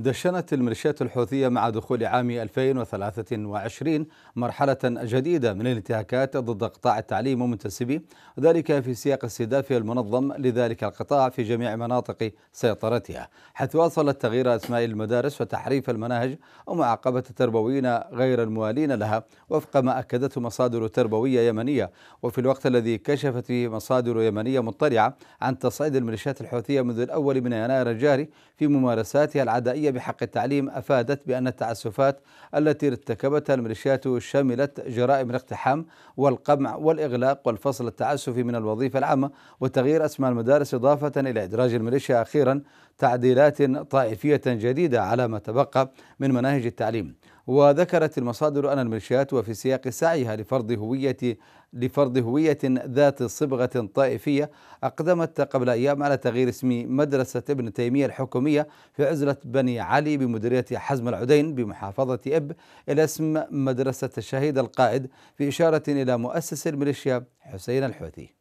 دشنت الميليشيات الحوثية مع دخول عام 2023 مرحلة جديدة من الانتهاكات ضد قطاع التعليم ومنتسبيه وذلك في سياق استهداف المنظم لذلك القطاع في جميع مناطق سيطرتها حيث واصلت تغيير أسماء المدارس وتحريف المناهج ومعاقبة التربويين غير الموالين لها وفق ما أكدته مصادر تربوية يمنية وفي الوقت الذي كشفت فيه مصادر يمنية مطلعة عن تصعيد الميليشيات الحوثية منذ الأول من يناير الجاري في ممارساتها العدائية الدولية بحق التعليم أفادت بأن التعسفات التي ارتكبتها الميليشيات شملت جرائم الاقتحام والقمع والإغلاق والفصل التعسفي من الوظيفة العامة وتغيير أسماء المدارس إضافة إلى إدراج الميليشيا أخيرا تعديلات طائفية جديدة على ما تبقى من مناهج التعليم وذكرت المصادر أن الميليشيات وفي سياق سعيها لفرض هوية لفرض هوية ذات صبغة طائفية أقدمت قبل أيام على تغيير اسم مدرسة ابن تيمية الحكومية في عزلة بني علي بمديرية حزم العدين بمحافظة إب إلى اسم مدرسة الشهيد القائد في إشارة إلى مؤسس الميليشيا حسين الحوثي